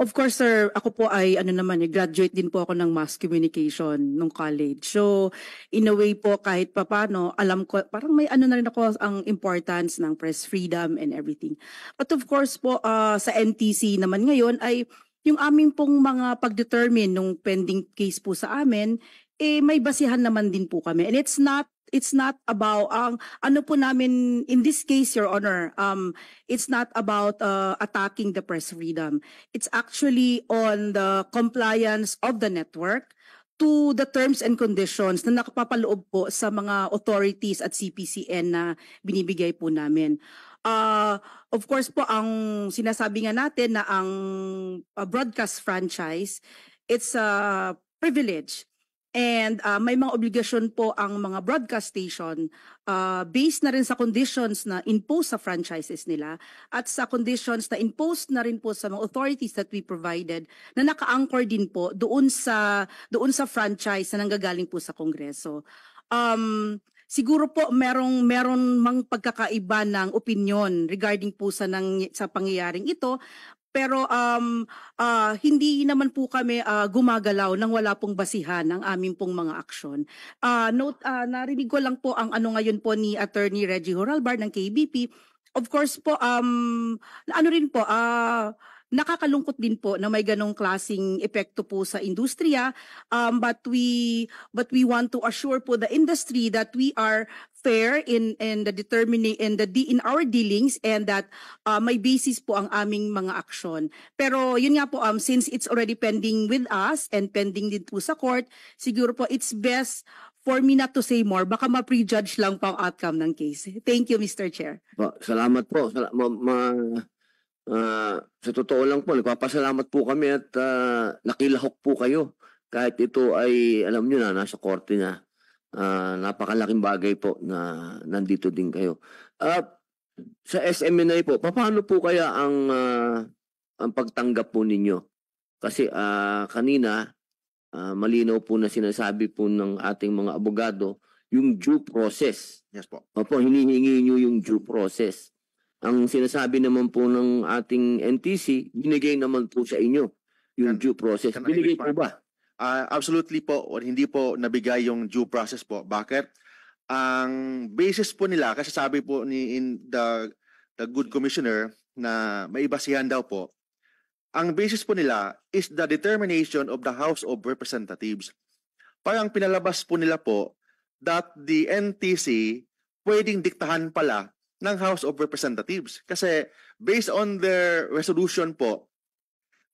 Of course, sir, ako po ay ano naman, eh, graduate din po ako ng mass communication nung college. So, in a way po, kahit pa paano, alam ko, parang may ano na rin ako ang importance ng press freedom and everything. But of course po, uh, sa NTC naman ngayon ay yung aming pong mga pagdetermine nung pending case po sa amin, eh may basihan naman din po kami. And it's not it's not about ang um, ano po namin in this case your honor um it's not about uh, attacking the press freedom it's actually on the compliance of the network to the terms and conditions na nakapapaloob po sa mga authorities at CPCN na binibigay po namin. Uh, of course po ang sinasabi nga natin na ang uh, broadcast franchise it's a privilege And uh, may mga obligasyon po ang mga broadcast station uh, based na rin sa conditions na imposed sa franchises nila at sa conditions na imposed na rin po sa mga authorities that we provided na naka-anchor din po doon sa doon sa franchise na nanggagaling po sa Kongreso. Um, siguro po merong merong mang pagkakaiba ng opinion regarding po sa nang, sa pangyayaring ito pero um, uh, hindi naman po kami uh, gumagalaw nang wala pong basihan ang aming pong mga aksyon. Uh, note, uh, narinig ko lang po ang ano ngayon po ni Attorney Reggie Horalbar ng KBP. Of course po, um, ano rin po, uh, Nakakalungkot din po na may ganong klasing epekto po sa industriya um, but we but we want to assure po the industry that we are fair in in the determining in the in our dealings and that uh, may basis po ang aming mga aksyon. Pero yun nga po um since it's already pending with us and pending din po sa court, siguro po it's best for me not to say more. Baka ma-prejudge lang pa ang outcome ng case. Thank you, Mr. Chair. Po, salamat po. Sal- ma- ma- Ah, sa totoo lang po, nagpapasalamat po kami at ah, nakilahok po kayo. Kahit ito ay, alam nyo na, nasa korte na. Ah, napakalaking bagay po na nandito din kayo. At sa SMNI po, paano po kaya ang ah, ang pagtanggap po ninyo? Kasi ah, kanina, ah, malinaw po na sinasabi po ng ating mga abogado, yung due process. Yes po. Opo, hinihingi nyo yung due process. Ang sinasabi naman po ng ating NTC, binigay naman po sa inyo yung due process. Binigay po ba? Ah, absolutely po, hindi po nabigay yung due process po. Bakit? Ang basis po nila, kasi sabi po ni in the, the good commissioner na may basihan daw po, ang basis po nila is the determination of the House of Representatives. Parang pinalabas po nila po that the NTC pwedeng diktahan pala ng House of Representatives. Kasi based on their resolution po,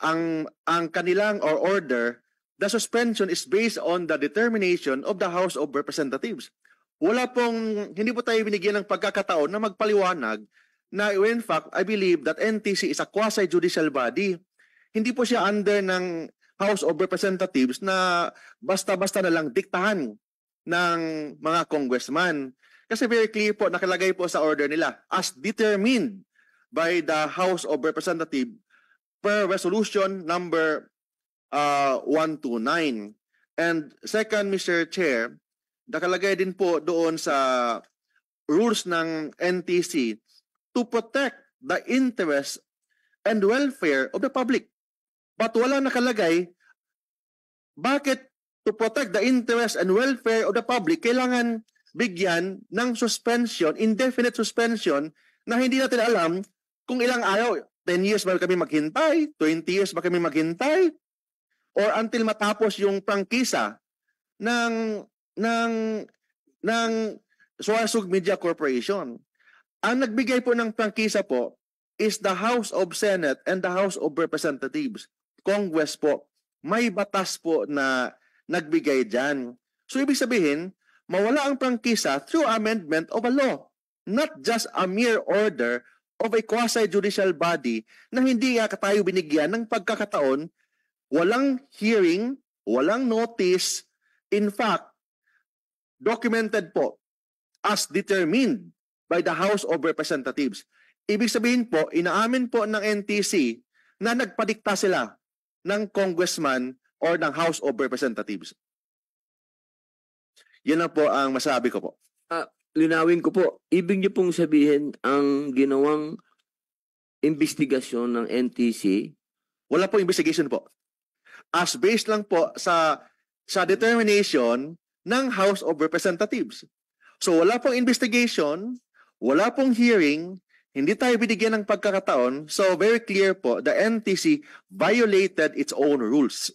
ang, ang kanilang or order, the suspension is based on the determination of the House of Representatives. Wala pong, hindi po tayo binigyan ng pagkakataon na magpaliwanag na in fact, I believe that NTC is a quasi-judicial body. Hindi po siya under ng House of Representatives na basta-basta na lang diktahan ng mga congressman. Kasi very clear po, nakalagay po sa order nila, as determined by the House of Representatives per resolution number uh, 129. And second, Mr. Chair, nakalagay din po doon sa rules ng NTC to protect the interest and welfare of the public. But wala nakalagay, bakit to protect the interest and welfare of the public, kailangan bigyan ng suspension, indefinite suspension, na hindi natin alam kung ilang araw, 10 years ba kami maghintay, 20 years ba kami maghintay, or until matapos yung prangkisa ng ng ng Suasug Media Corporation. Ang nagbigay po ng prangkisa po is the House of Senate and the House of Representatives. Congress po, may batas po na nagbigay dyan. So ibig sabihin, mawala ang prangkisa through amendment of a law, not just a mere order of a quasi-judicial body na hindi nga tayo binigyan ng pagkakataon, walang hearing, walang notice. In fact, documented po as determined by the House of Representatives. Ibig sabihin po, inaamin po ng NTC na nagpadikta sila ng congressman or ng House of Representatives. Yun lang po ang masabi ko po. Ah, linawin ko po, ibig niyo pong sabihin ang ginawang investigasyon ng NTC? Wala po investigation po. As based lang po sa sa determination ng House of Representatives. So wala pong investigation, wala pong hearing, hindi tayo binigyan ng pagkakataon. So very clear po, the NTC violated its own rules.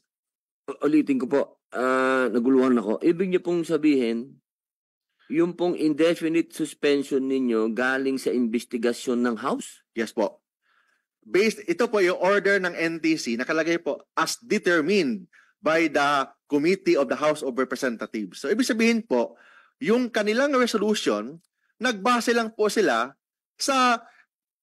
Ulitin ko po, uh, naguluhan ako. Ibig niyo pong sabihin, yung pong indefinite suspension ninyo galing sa investigasyon ng House? Yes po. Based, ito po yung order ng NTC, nakalagay po as determined by the Committee of the House of Representatives. So ibig sabihin po, yung kanilang resolution, nagbase lang po sila sa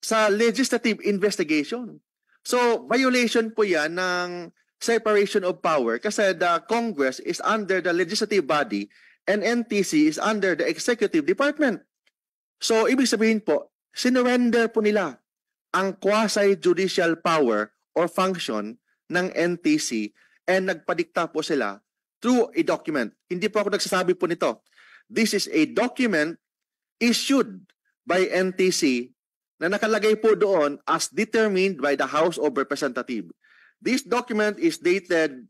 sa legislative investigation. So violation po 'yan ng separation of power kasi the Congress is under the legislative body and NTC is under the executive department. So, ibig sabihin po, sinurrender po nila ang quasi-judicial power or function ng NTC and nagpadikta po sila through a document. Hindi po ako nagsasabi po nito. This is a document issued by NTC na nakalagay po doon as determined by the House of Representatives. This document is dated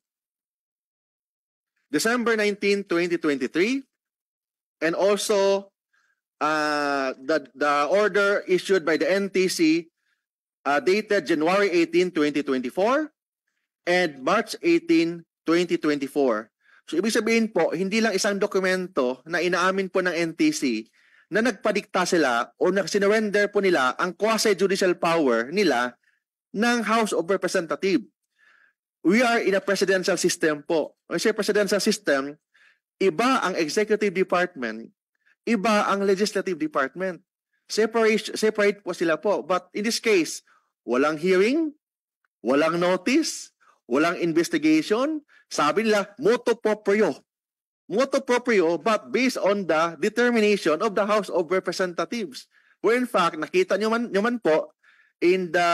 December 19, 2023, and also uh, the, the order issued by the NTC uh, dated January 18, 2024, and March 18, 2024. So ibig sabihin po, hindi lang isang dokumento na inaamin po ng NTC na nagpadikta sila o nagsinurrender po nila ang quasi-judicial power nila ng House of Representatives we are in a presidential system po. When I say presidential system, iba ang executive department, iba ang legislative department. Separate, separate po sila po. But in this case, walang hearing, walang notice, walang investigation. Sabi nila, moto proprio. Moto proprio but based on the determination of the House of Representatives. Where in fact, nakita nyo man, nyo man po, in the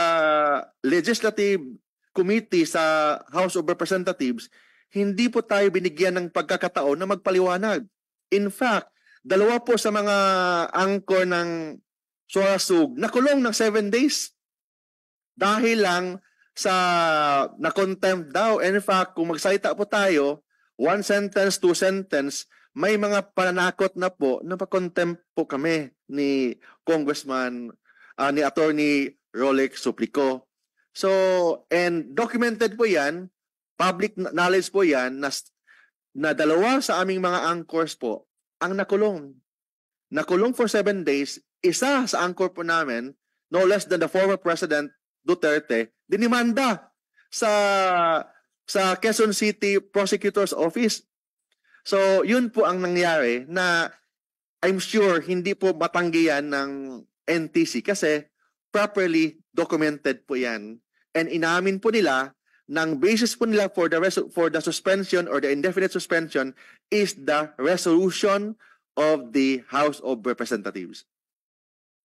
legislative committee sa House of Representatives, hindi po tayo binigyan ng pagkakataon na magpaliwanag. In fact, dalawa po sa mga angkor ng Sorasug nakulong ng 7 days dahil lang sa na-contempt daw. And in fact, kung magsalita po tayo, one sentence, two sentence, may mga pananakot na po na pa-contempt po kami ni Congressman, uh, ni Attorney Rolex Suplico. So, and documented po yan, public knowledge po yan, na, na dalawa sa aming mga anchors po ang nakulong. Nakulong for seven days, isa sa anchor po namin, no less than the former President Duterte, dinimanda sa sa Quezon City Prosecutor's Office. So, yun po ang nangyari na I'm sure hindi po matanggihan ng NTC kasi properly documented po yan and inamin po nila ng basis po nila for the for the suspension or the indefinite suspension is the resolution of the House of Representatives.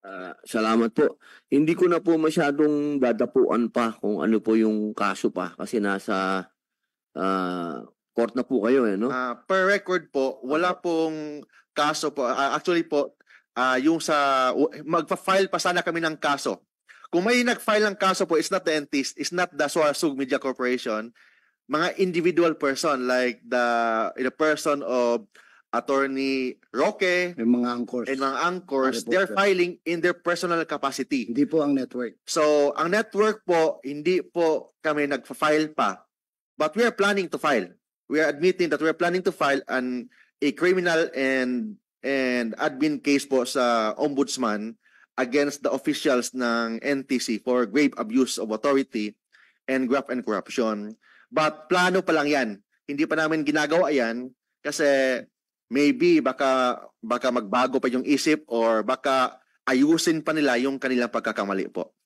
Uh, salamat po. Hindi ko na po masyadong dadapuan pa kung ano po yung kaso pa kasi nasa uh, court na po kayo eh, no? Uh, per record po, wala pong kaso po. Uh, actually po, uh, yung sa magfa-file pa sana kami ng kaso kung may nag-file ng kaso po, it's not the entity, it's not the Suasug Media Corporation, mga individual person like the, the person of Attorney Roque and mga anchors. and mga anchors, Mga they're filing in their personal capacity. Hindi po ang network. So, ang network po, hindi po kami nagfa-file pa. But we are planning to file. We are admitting that we are planning to file an a criminal and and admin case po sa ombudsman against the officials ng NTC for grave abuse of authority and graft and corruption. But plano pa lang yan. Hindi pa namin ginagawa yan kasi maybe baka, baka magbago pa yung isip or baka ayusin pa nila yung kanilang pagkakamali po.